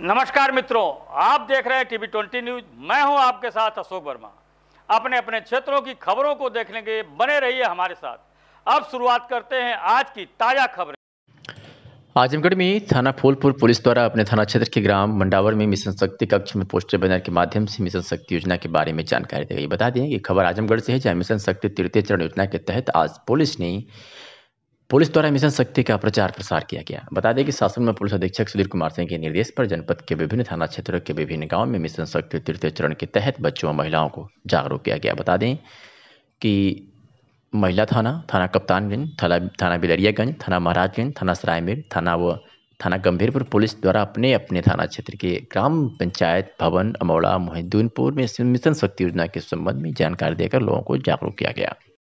नमस्कार मित्रों आप देख रहे हैं टीवी ट्वेंटी न्यूज मैं हूं आपके साथ अशोक वर्मा अपने अपने क्षेत्रों की खबरों को देखने के बने रहिए हमारे साथ अब शुरुआत करते हैं आज की ताजा खबरें आजमगढ़ में थाना फूलपुर पुलिस द्वारा अपने थाना क्षेत्र के ग्राम मंडावर में मिशन शक्ति कक्ष में पोस्टर बैनर के माध्यम से मिशन शक्ति योजना के बारे में जानकारी दी गई बता दें कि खबर आजमगढ़ से है जहां मिशन शक्ति तृतीय चरण योजना के तहत आज पुलिस ने पुलिस द्वारा मिशन शक्ति का प्रचार प्रसार किया गया बता दें कि शासन में पुलिस अधीक्षक सुधीर कुमार सिंह के निर्देश पर जनपद के विभिन्न थाना क्षेत्रों के विभिन्न गांव में मिशन शक्ति तृतीय चरण के तहत बच्चों और महिलाओं को जागरूक किया गया बता दें कि महिला थाना थाना कप्तानगंज थाना थाना बिलरियागंज थाना महाराजगंज थाना सरायमीर थाना व थाना गंभीरपुर पुलिस द्वारा अपने अपने थाना क्षेत्र के ग्राम पंचायत भवन अमौड़ा मोहिदूनपुर में मिशन शक्ति योजना के संबंध में जानकारी देकर लोगों को जागरूक किया गया